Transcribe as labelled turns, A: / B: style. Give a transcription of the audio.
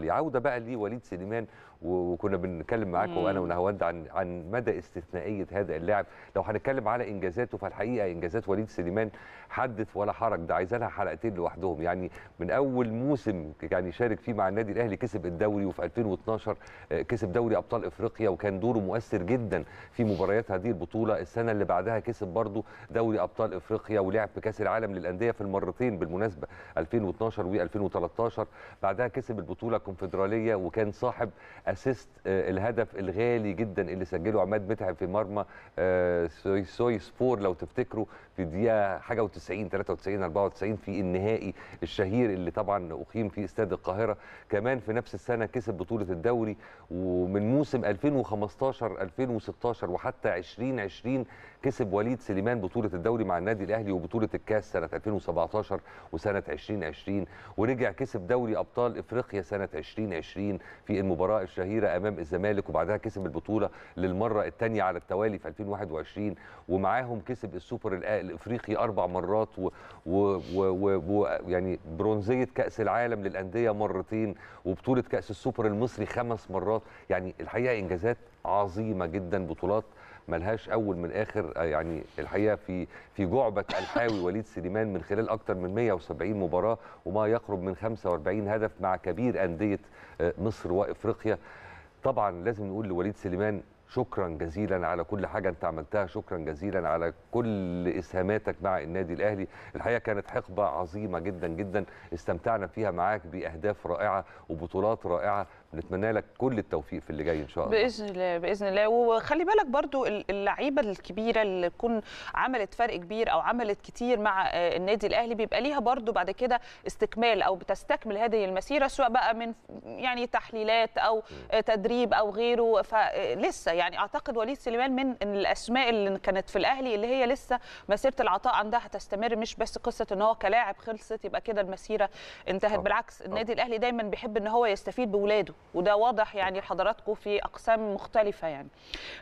A: ليه عوده بقى لوليد سليمان وكنا بنتكلم معاك وانا ونهواند عن عن مدى استثنائيه هذا اللاعب لو هنتكلم على انجازاته فالحقيقه انجازات وليد سليمان حدث ولا حرج ده عايزالها لها حلقتين لوحدهم يعني من اول موسم يعني شارك فيه مع النادي الاهلي كسب الدوري وفي 2012 آه، كسب دوري ابطال افريقيا وكان دوره مؤثر جدا في مباريات هذه البطوله السنه اللي بعدها كسب برضه دوري ابطال افريقيا ولعب في كاس العالم للانديه في المرتين بالمناسبه 2012 و2013 بعدها كسب البطوله الكونفدراليه وكان صاحب اسيست آه، الهدف الغالي جدا اللي سجله عماد متعب في مرمى آه، سويس فور لو تفتكروا في الدقيقه حاجه و90 93 94 في النهائي الشهير اللي طبعا اقيم في استاد القاهره كمان في نفس السنه كسب بطوله الدوري ومن موسم 2015 2016 وحتى 2020 كسب وليد سليمان بطوله الدوري مع النادي الاهلي وبطوله الكاس سنه 2017 وسنه 2020 ورجع كسب دوري ابطال افريقيا سنه 2020 في المباراه الشهيره امام الزمالك وبعدها كسب البطوله للمره الثانيه على التوالي في 2021 ومعاهم كسب السوبر الافريقي اربع مرات ويعني برونزيه كاس العالم للانديه مرتين وبطوله كاس السوبر المصري خمس مرات يعني الحقيقه انجازات عظيمه جدا بطولات ملهاش اول من اخر آه، يعني الحقيقه في في جعبه الحاوي وليد سليمان من خلال اكثر من 170 مباراه وما يقرب من 45 هدف مع كبير انديه آه، مصر وافريقيا طبعا لازم نقول لوليد سليمان شكرا جزيلا على كل حاجه انت عملتها شكرا جزيلا على كل اسهاماتك مع النادي الاهلي الحقيقه كانت حقبه عظيمه جدا جدا استمتعنا فيها معاك باهداف رائعه وبطولات رائعه نتمنى لك كل التوفيق في اللي جاي ان شاء الله
B: باذن الله باذن الله وخلي بالك برضو اللعيبه الكبيره اللي تكون عملت فرق كبير او عملت كتير مع آه، النادي الاهلي بيبقى ليها برضو بعد كده استكمال او بتستكمل هذه المسيره سواء بقى من يعني تحليلات او آه، تدريب او غيره فلسه يعني يعني اعتقد وليد سليمان من الاسماء اللي كانت في الاهلي اللي هي لسه مسيره العطاء عندها هتستمر مش بس قصه ان هو كلاعب خلصت يبقى كده المسيره انتهت أوه. بالعكس النادي الاهلي دايما بيحب ان هو يستفيد بولاده وده واضح يعني لحضراتكم في اقسام مختلفه يعني